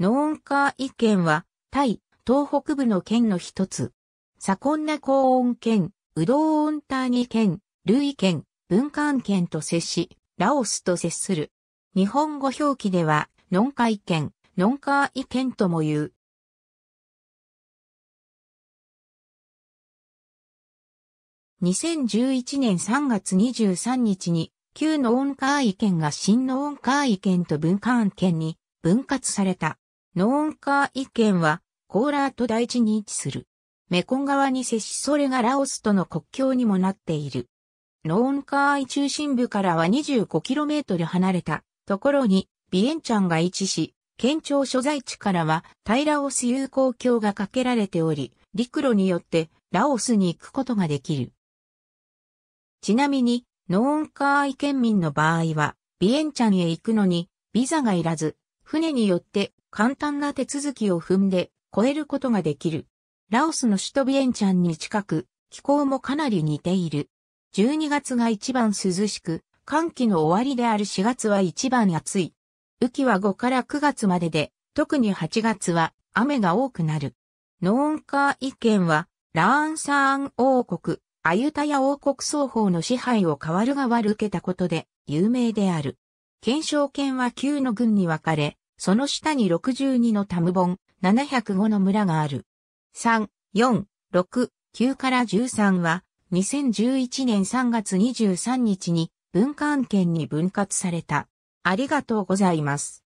ノーンカー意見は、タイ、東北部の県の一つ。サコンナ高温県、ウドーオンターニ県、ルイ県、文漢県と接し、ラオスと接する。日本語表記では、ノンカイ県、ノンカー意見とも言う。2011年3月23日に、旧ノーンカー意見が新ノーンカー意見と文化案県に分割された。ノーンカーイ県は、コーラート大地に位置する。メコン川に接しそれがラオスとの国境にもなっている。ノーンカーイ中心部からは 25km 離れたところにビエンチャンが位置し、県庁所在地からは平ラオス友好橋が架けられており、陸路によってラオスに行くことができる。ちなみに、ノーンカーイ県民の場合は、ビエンチャンへ行くのに、ビザがいらず、船によって簡単な手続きを踏んで越えることができる。ラオスの首都ビエンチャンに近く、気候もかなり似ている。12月が一番涼しく、寒気の終わりである4月は一番暑い。雨季は5から9月までで、特に8月は雨が多くなる。ノーンカー一県は、ラーンサーン王国、アユタヤ王国双方の支配を変わる代わる受けたことで有名である。検証権は9の軍に分かれ、その下に62のタムボン、705の村がある。3、4、6、9から13は、2011年3月23日に文化案件に分割された。ありがとうございます。